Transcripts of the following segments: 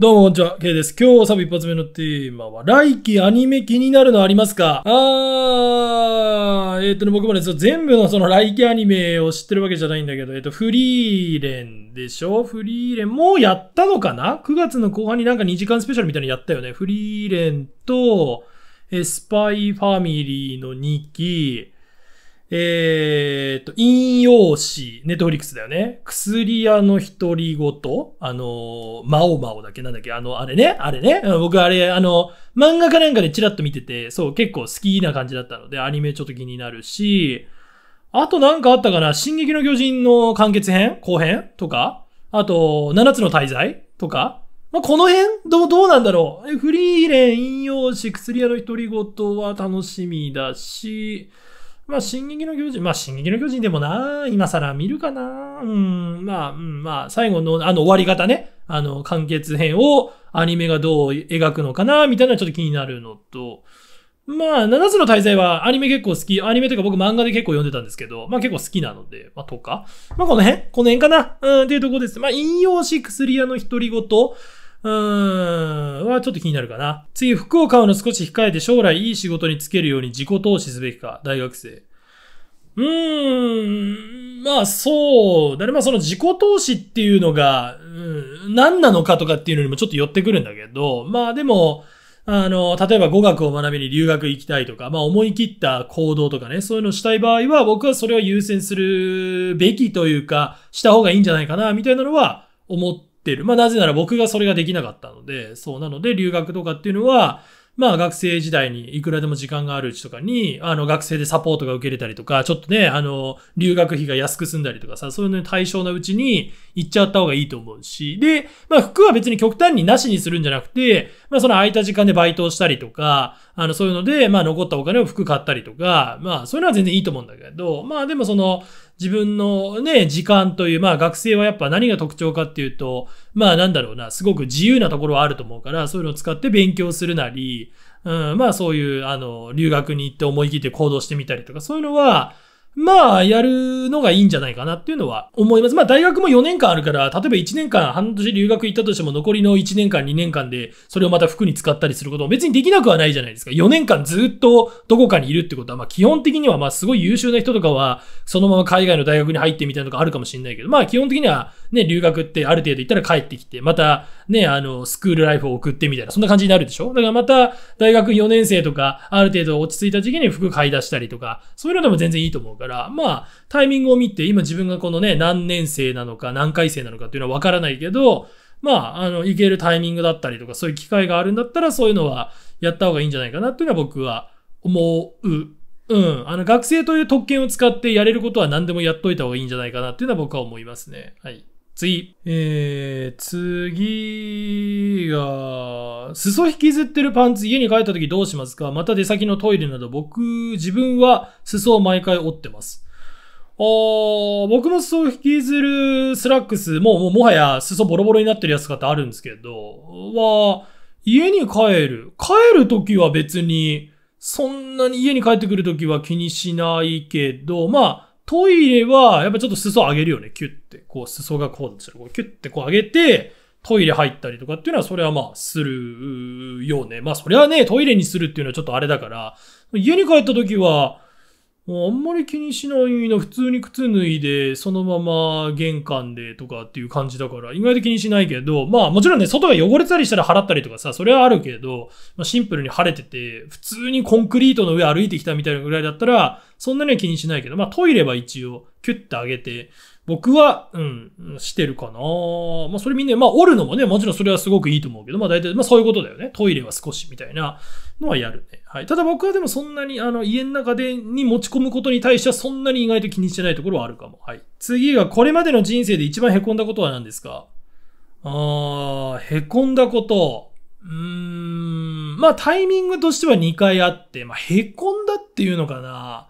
どうもこんにちは、K です。今日サブ一発目のテーマは、来季アニメ気になるのありますかあー、えっ、ー、とね、僕もね、全部のその来季アニメを知ってるわけじゃないんだけど、えっ、ー、と、フリーレンでしょフリーレン、もうやったのかな ?9 月の後半になんか2時間スペシャルみたいにやったよね。フリーレンと、エスパイファミリーの2期、えー、っと、引用詞、ネットフリックスだよね。薬屋の独り言あの、まおまおだけなんだっけあの、あれねあれね僕あれ、あの、漫画かなんかでチラッと見てて、そう、結構好きな感じだったので、アニメちょっと気になるし、あとなんかあったかな進撃の巨人の完結編後編とかあと、七つの大罪とかまあ、この辺どう、どうなんだろうフリーレン、引用詞、薬屋の独り言は楽しみだし、まあ、進撃の巨人、まあ、進撃の巨人でもな、今更見るかな、うん、まあ、うん、まあ、最後のあの終わり方ね、あの、完結編をアニメがどう描くのかな、みたいなのはちょっと気になるのと、まあ、七つの大罪はアニメ結構好き、アニメというか僕漫画で結構読んでたんですけど、まあ結構好きなので、まあとか、まあこの辺この辺かなうん、っていうとこです。まあ、引用し薬屋の独り言、うーん、はちょっと気になるかな。次、服を買うの少し控えて将来いい仕事に就けるように自己投資すべきか、大学生。うーん、まあそうだね。まあその自己投資っていうのが、うん、何なのかとかっていうのにもちょっと寄ってくるんだけど、まあでも、あの、例えば語学を学びに留学行きたいとか、まあ思い切った行動とかね、そういうのをしたい場合は、僕はそれを優先するべきというか、した方がいいんじゃないかな、みたいなのは思ってる。まあなぜなら僕がそれができなかったので、そうなので留学とかっていうのは、まあ学生時代にいくらでも時間があるうちとかに、あの学生でサポートが受けれたりとか、ちょっとね、あの、留学費が安く済んだりとかさ、そういうのに対象なうちに行っちゃった方がいいと思うし、で、まあ服は別に極端になしにするんじゃなくて、まあその空いた時間でバイトをしたりとか、あの、そういうので、まあ、残ったお金を服買ったりとか、まあ、そういうのは全然いいと思うんだけど、まあ、でもその、自分のね、時間という、まあ、学生はやっぱ何が特徴かっていうと、まあ、なんだろうな、すごく自由なところはあると思うから、そういうのを使って勉強するなり、うん、まあ、そういう、あの、留学に行って思い切って行動してみたりとか、そういうのは、まあ、やるのがいいんじゃないかなっていうのは思います。まあ、大学も4年間あるから、例えば1年間、半年留学行ったとしても、残りの1年間、2年間で、それをまた服に使ったりすることも別にできなくはないじゃないですか。4年間ずっとどこかにいるってことは、まあ、基本的には、まあ、すごい優秀な人とかは、そのまま海外の大学に入ってみたいなのがあるかもしれないけど、まあ、基本的には、ね、留学ってある程度行ったら帰ってきて、またね、あの、スクールライフを送ってみたいな、そんな感じになるでしょだからまた、大学4年生とか、ある程度落ち着いた時期に服買い出したりとか、そういうのでも全然いいと思うから、まあ、タイミングを見て、今自分がこのね、何年生なのか、何回生なのかっていうのはわからないけど、まあ、あの、行けるタイミングだったりとか、そういう機会があるんだったら、そういうのはやった方がいいんじゃないかなっていうのは僕は思う。うん。あの、学生という特権を使ってやれることは何でもやっといた方がいいんじゃないかなっていうのは僕は思いますね。はい。次。えー、次が、裾引きずってるパンツ家に帰った時どうしますかまた出先のトイレなど僕、自分は裾を毎回折ってます。あ僕も裾を引きずるスラックス、もう、もうもはや裾ボロボロになってるやつとかってあるんですけど、は、家に帰る。帰る時は別に、そんなに家に帰ってくる時は気にしないけど、まあ、トイレは、やっぱちょっと裾上げるよね。キュッて。こう、裾がこうだとしたら、こキュッてこう上げて、トイレ入ったりとかっていうのは、それはまあ、するよね。まあ、それはね、トイレにするっていうのはちょっとあれだから、家に帰った時は、あんまり気にしないな。普通に靴脱いで、そのまま玄関でとかっていう感じだから、意外と気にしないけど、まあもちろんね、外が汚れたりしたら払ったりとかさ、それはあるけど、まあ、シンプルに晴れてて、普通にコンクリートの上歩いてきたみたいなぐらいだったら、そんなには気にしないけど、まあトイレは一応、キュッてあげて、僕は、うん、してるかなまあそれみんな、まあおるのもね、もちろんそれはすごくいいと思うけど、まあ大体、まあそういうことだよね。トイレは少しみたいな。のはやるね。はい。ただ僕はでもそんなに、あの、家の中でに持ち込むことに対してはそんなに意外と気にしてないところはあるかも。はい。次が、これまでの人生で一番凹んだことは何ですかあー、凹んだこと。うーん。まあ、タイミングとしては2回あって、まあ、凹んだっていうのかな。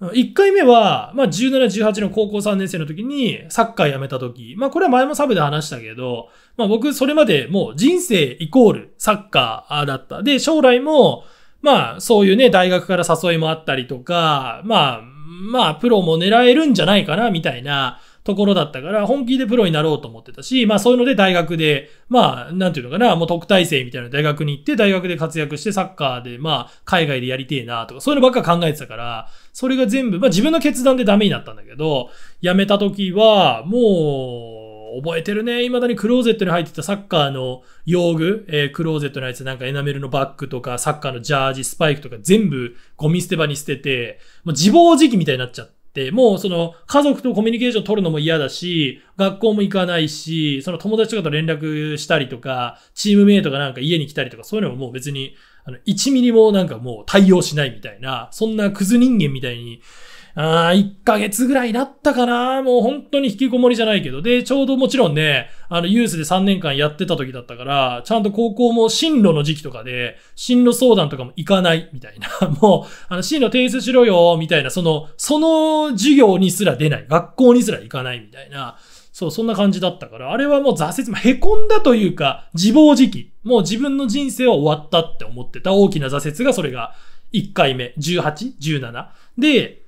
1回目は、まあ、17、18の高校3年生の時にサッカーやめた時。まあ、これは前もサブで話したけど、まあ僕、それまでもう人生イコールサッカーだった。で、将来も、まあ、そういうね、大学から誘いもあったりとか、まあ、まあ、プロも狙えるんじゃないかな、みたいなところだったから、本気でプロになろうと思ってたし、まあ、そういうので大学で、まあ、なんていうのかな、もう特待生みたいな大学に行って、大学で活躍して、サッカーで、まあ、海外でやりてえな、とか、そういうのばっか考えてたから、それが全部、まあ、自分の決断でダメになったんだけど、辞めた時は、もう、覚えてるね。未だにクローゼットに入ってたサッカーの用具、えー、クローゼットのやつ、なんかエナメルのバッグとか、サッカーのジャージ、スパイクとか全部ゴミ捨て場に捨てて、もう自暴自棄みたいになっちゃって、もうその家族とコミュニケーション取るのも嫌だし、学校も行かないし、その友達とかと連絡したりとか、チームメイトがなんか家に来たりとか、そういうのももう別に、あの、1ミリもなんかもう対応しないみたいな、そんなクズ人間みたいにあ1ヶ月ぐらいだったかなもう本当に引きこもりじゃないけど。で、ちょうどもちろんね、あの、ユースで3年間やってた時だったから、ちゃんと高校も進路の時期とかで、進路相談とかも行かない、みたいな。もう、あの、進路提出しろよ、みたいな、その、その授業にすら出ない。学校にすら行かない、みたいな。そう、そんな感じだったから、あれはもう挫折、まあ、凹んだというか、自暴自棄。もう自分の人生は終わったって思ってた大きな挫折が、それが1回目、18、17。で、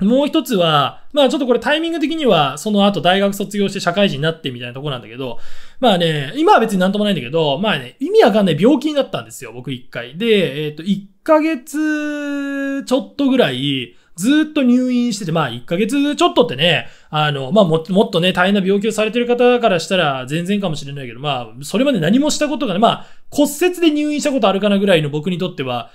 もう一つは、まあちょっとこれタイミング的には、その後大学卒業して社会人になってみたいなところなんだけど、まあね、今は別になんともないんだけど、まあね、意味わかんない病気になったんですよ、僕一回。で、えっ、ー、と、一ヶ月ちょっとぐらい、ずっと入院してて、まあ一ヶ月ちょっとってね、あの、まあももっとね、大変な病気をされてる方からしたら全然かもしれないけど、まあ、それまで何もしたことがね、まあ骨折で入院したことあるかなぐらいの僕にとっては、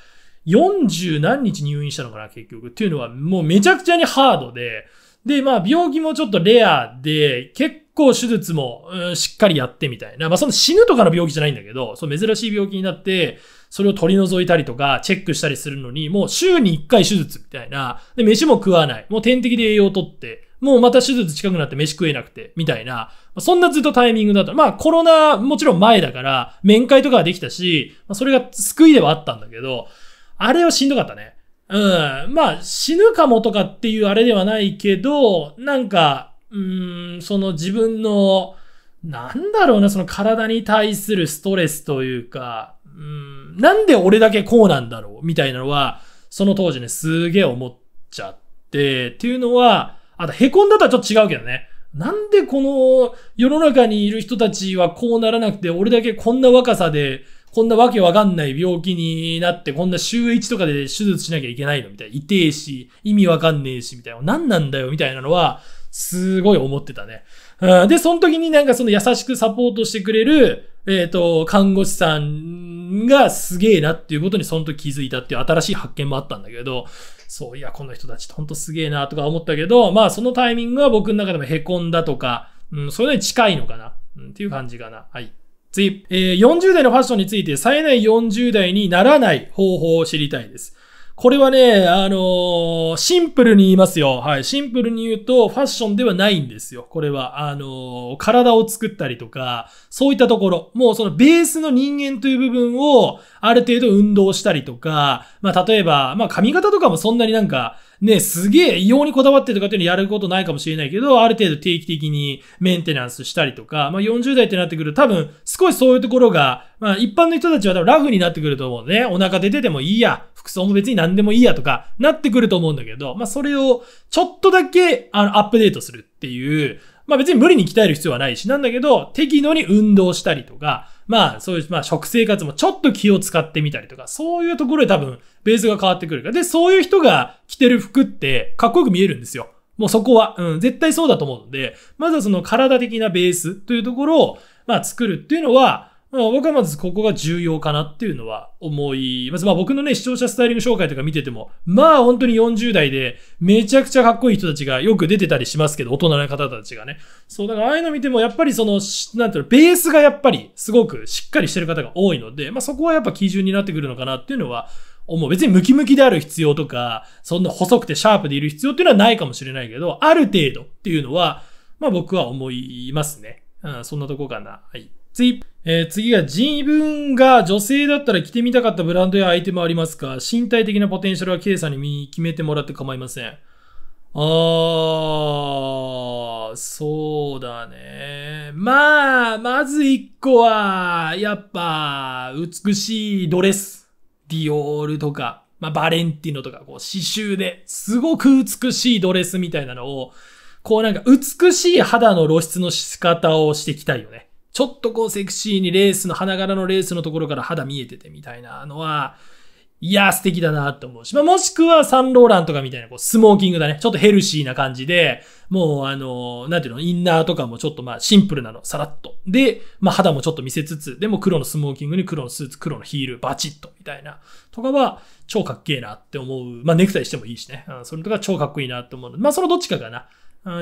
40何日入院したのかな、結局。っていうのは、もうめちゃくちゃにハードで、で、まあ、病気もちょっとレアで、結構手術も、うん、しっかりやってみたいな。まあ、その死ぬとかの病気じゃないんだけど、そう珍しい病気になって、それを取り除いたりとか、チェックしたりするのに、もう週に1回手術みたいな。で、飯も食わない。もう点滴で栄養をとって、もうまた手術近くなって飯食えなくて、みたいな。そんなずっとタイミングだった。まあコロナもちろん前だから、面会とかはできたし、それが救いではあったんだけど、あれはしんどかったね。うん。まあ、死ぬかもとかっていうあれではないけど、なんか、うん、その自分の、なんだろうな、その体に対するストレスというか、うん、なんで俺だけこうなんだろうみたいなのは、その当時ね、すげえ思っちゃって、っていうのは、あと、凹んだとはちょっと違うけどね。なんでこの世の中にいる人たちはこうならなくて、俺だけこんな若さで、こんなわけわかんない病気になって、こんな週1とかで手術しなきゃいけないのみたいな。痛えし、意味わかんねえし、みたいな。何なんだよ、みたいなのは、すごい思ってたね。で、その時になんかその優しくサポートしてくれる、えっ、ー、と、看護師さんがすげえなっていうことにその時気づいたっていう新しい発見もあったんだけど、そう、いや、この人たちほんとすげえなとか思ったけど、まあそのタイミングは僕の中でも凹んだとか、うん、それに近いのかな、うん、っていう感じかな。はい。次、えー、40代のファッションについて冴えない40代にならない方法を知りたいです。これはね、あのー、シンプルに言いますよ。はい。シンプルに言うと、ファッションではないんですよ。これは。あのー、体を作ったりとか、そういったところ。もうそのベースの人間という部分を、ある程度運動したりとか、まあ、例えば、まあ、髪型とかもそんなになんか、ね、すげえ異様にこだわってとかっていうのやることないかもしれないけど、ある程度定期的にメンテナンスしたりとか、まあ、40代ってなってくると多分少しそういうところが、まあ、一般の人たちは多分ラフになってくると思うね。お腹出ててもいいや。服装も別に何でもいいやとか、なってくると思うんだけど、まあ、それをちょっとだけ、あの、アップデートするっていう、まあ別に無理に鍛える必要はないし、なんだけど、適度に運動したりとか、まあそういう、まあ食生活もちょっと気を使ってみたりとか、そういうところで多分ベースが変わってくるから。で、そういう人が着てる服ってかっこよく見えるんですよ。もうそこは、うん、絶対そうだと思うので、まずはその体的なベースというところを、まあ作るっていうのは、まあ、僕はまずここが重要かなっていうのは思います。まあ僕のね、視聴者スタイリング紹介とか見てても、まあ本当に40代でめちゃくちゃかっこいい人たちがよく出てたりしますけど、大人の方たちがね。そう、だからああいうの見てもやっぱりその、なんていうの、ベースがやっぱりすごくしっかりしてる方が多いので、まあそこはやっぱ基準になってくるのかなっていうのは思う。別にムキムキである必要とか、そんな細くてシャープでいる必要っていうのはないかもしれないけど、ある程度っていうのは、まあ僕は思いますね。うん、そんなとこかな。はい。次。えー、次が自分が女性だったら着てみたかったブランドやアイテムありますか身体的なポテンシャルは K さんに決めてもらって構いません。あー、そうだね。まあ、まず一個は、やっぱ、美しいドレス。ディオールとか、まあ、バレンティノとか、こう、刺繍ですごく美しいドレスみたいなのを、こうなんか美しい肌の露出の仕方をしていきたいよね。ちょっとこうセクシーにレースの、花柄のレースのところから肌見えててみたいなのは、いや素敵だなって思うし、まあ、もしくはサンローランとかみたいなこうスモーキングだね。ちょっとヘルシーな感じで、もうあの、なんていうの、インナーとかもちょっとまあシンプルなの、さらっと。で、まあ肌もちょっと見せつつ、でも黒のスモーキングに黒のスーツ、黒のヒール、バチッとみたいな。とかは超かっけえなって思う。まあネクタイしてもいいしね。うん、それとか超かっこいいなって思うまあそのどっちかかな。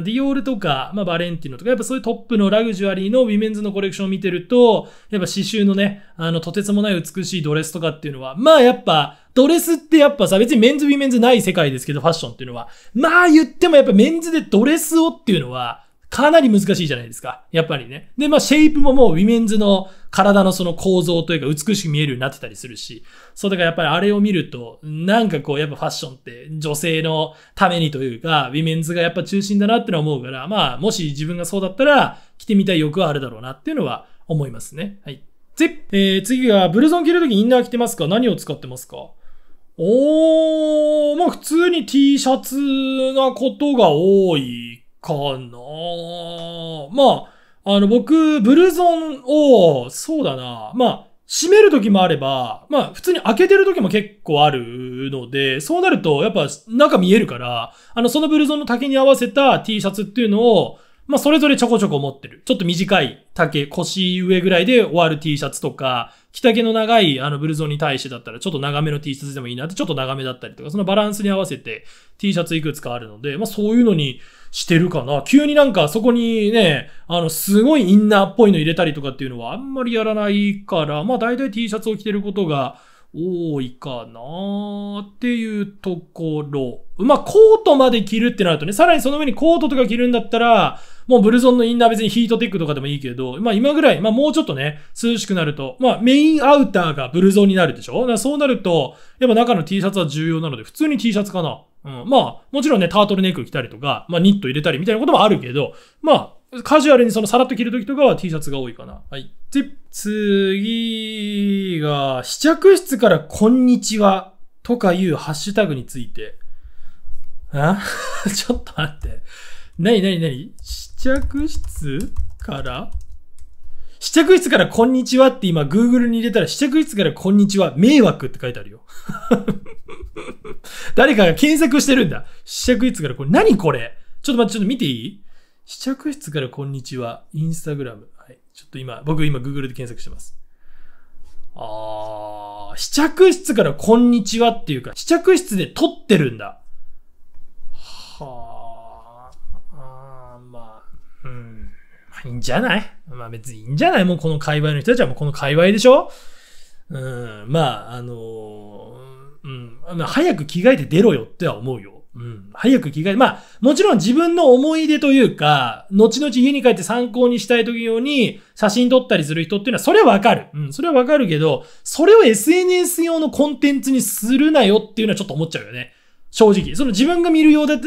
ディオールとか、まあ、バレンティノとか、やっぱそういうトップのラグジュアリーのウィメンズのコレクションを見てると、やっぱ刺繍のね、あの、とてつもない美しいドレスとかっていうのは、まあやっぱ、ドレスってやっぱさ、別にメンズウィメンズない世界ですけど、ファッションっていうのは。まあ言ってもやっぱメンズでドレスをっていうのは、かなり難しいじゃないですか。やっぱりね。で、まあ、シェイプももうウィメンズの体のその構造というか美しく見えるようになってたりするし、そうだからやっぱりあれを見ると、なんかこう、やっぱファッションって女性のためにというか、ウィメンズがやっぱ中心だなってのは思うから、まあ、もし自分がそうだったら、着てみたい欲はあるだろうなっていうのは思いますね。はい。ぜえー、次が、ブルゾン着るときインナー着てますか何を使ってますかおー、まあ普通に T シャツなことが多いかなまあ、あの、僕、ブルゾンを、そうだな、まあ、閉める時もあれば、まあ、普通に開けてる時も結構あるので、そうなると、やっぱ中見えるから、あの、そのブルゾンの丈に合わせた T シャツっていうのを、まあ、それぞれちょこちょこ持ってる。ちょっと短い丈、腰上ぐらいで終わる T シャツとか、着丈の長いあのブルゾンに対してだったら、ちょっと長めの T シャツでもいいなって、ちょっと長めだったりとか、そのバランスに合わせて T シャツいくつかあるので、まあ、そういうのにしてるかな。急になんかそこにね、あの、すごいインナーっぽいの入れたりとかっていうのはあんまりやらないから、まあ、大体 T シャツを着てることが、多いかなーっていうところ。まあ、コートまで着るってなるとね、さらにその上にコートとか着るんだったら、もうブルゾンのインナー別にヒートテックとかでもいいけど、まあ今ぐらい、まあもうちょっとね、涼しくなると、まあメインアウターがブルゾンになるでしょそうなると、やっぱ中の T シャツは重要なので、普通に T シャツかな。うん、まあ、もちろんね、タートルネック着たりとか、まあ、ニット入れたりみたいなこともあるけど、まあ、カジュアルにそのさらっと着るときとかは T シャツが多いかな。はい。で、次が、試着室からこんにちはとかいうハッシュタグについて。あ ちょっと待って。なになになに着室から試着室からこんにちはって今 Google に入れたら試着室からこんにちは迷惑って書いてあるよ 誰かが検索してるんだ。試着室からこれ、何これちょっと待って、ちょっと見ていい試着室からこんにちは。インスタグラム。はい。ちょっと今、僕今 Google で検索してます。あー、試着室からこんにちはっていうか、試着室で撮ってるんだ。はー。いいんじゃないまあ別にいいんじゃないもうこの界隈の人たちはもうこの界隈でしょうん、まあ、あのー、うん、まあ、早く着替えて出ろよっては思うよ。うん、早く着替え、まあ、もちろん自分の思い出というか、後々家に帰って参考にしたい時用に写真撮ったりする人っていうのは、それはわかる。うん、それはわかるけど、それを SNS 用のコンテンツにするなよっていうのはちょっと思っちゃうよね。正直。その自分が見るようだっ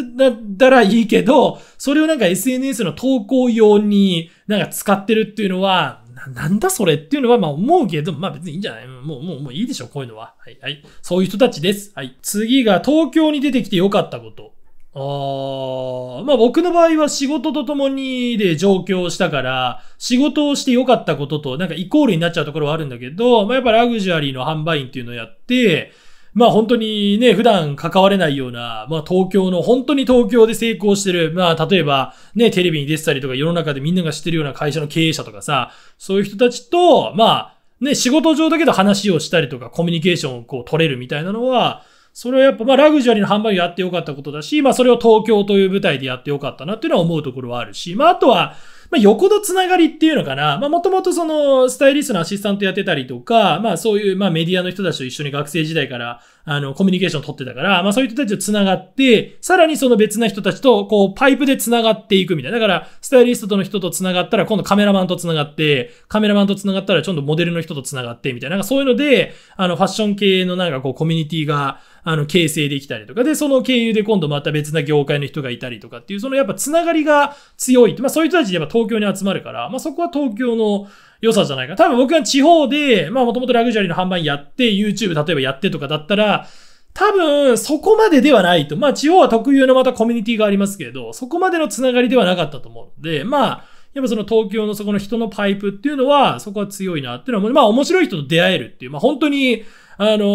たらいいけど、それをなんか SNS の投稿用になんか使ってるっていうのは、なんだそれっていうのはまあ思うけど、まあ別にいいんじゃないもう、もう、もういいでしょ、こういうのは。はい、はい。そういう人たちです。はい。次が、東京に出てきてよかったこと。あまあ僕の場合は仕事と共にで上京したから、仕事をして良かったことと、なんかイコールになっちゃうところはあるんだけど、まあやっぱラグジュアリーの販売員っていうのをやって、まあ本当にね、普段関われないような、まあ東京の、本当に東京で成功してる、まあ例えばね、テレビに出てたりとか世の中でみんなが知ってるような会社の経営者とかさ、そういう人たちと、まあね、仕事上だけど話をしたりとかコミュニケーションをこう取れるみたいなのは、それはやっぱまあラグジュアリーの販売をやってよかったことだし、まあそれを東京という舞台でやってよかったなっていうのは思うところはあるし、まああとは、まあ、横のつながりっていうのかな。まあ、もともとその、スタイリストのアシスタントやってたりとか、まあ、そういう、まあ、メディアの人たちと一緒に学生時代から、あの、コミュニケーションを取ってたから、まあそういう人たちと繋がって、さらにその別な人たちと、こう、パイプで繋がっていくみたいな。だから、スタイリストとの人と繋がったら、今度カメラマンと繋がって、カメラマンと繋がったら、ちょっとモデルの人と繋がって、みたいな。なんかそういうので、あの、ファッション系のなんかこう、コミュニティが、あの、形成できたりとか、で、その経由で今度また別な業界の人がいたりとかっていう、そのやっぱ繋がりが強い。まあそういう人たちでやっぱ東京に集まるから、まあそこは東京の、良さじゃないか。多分僕は地方で、まあもともとラグジュアリーの販売やって、YouTube 例えばやってとかだったら、多分そこまでではないと。まあ地方は特有のまたコミュニティがありますけれど、そこまでのつながりではなかったと思うので、まあ、やっぱその東京のそこの人のパイプっていうのは、そこは強いなっていうのは、まあ面白い人と出会えるっていう、まあ本当に、あの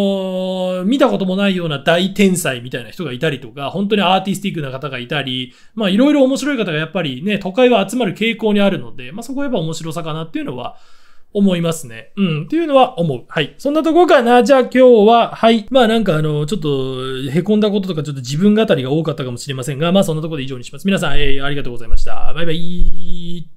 ー、見たこともないような大天才みたいな人がいたりとか、本当にアーティスティックな方がいたり、まあいろいろ面白い方がやっぱりね、都会は集まる傾向にあるので、まあそこはやっぱ面白さかなっていうのは、思いますね。うん。っていうのは思う。はい。そんなとこかな。じゃあ今日は、はい。まあなんかあの、ちょっと、凹んだこととかちょっと自分語りが多かったかもしれませんが、まあそんなとこで以上にします。皆さん、えー、ありがとうございました。バイバイ。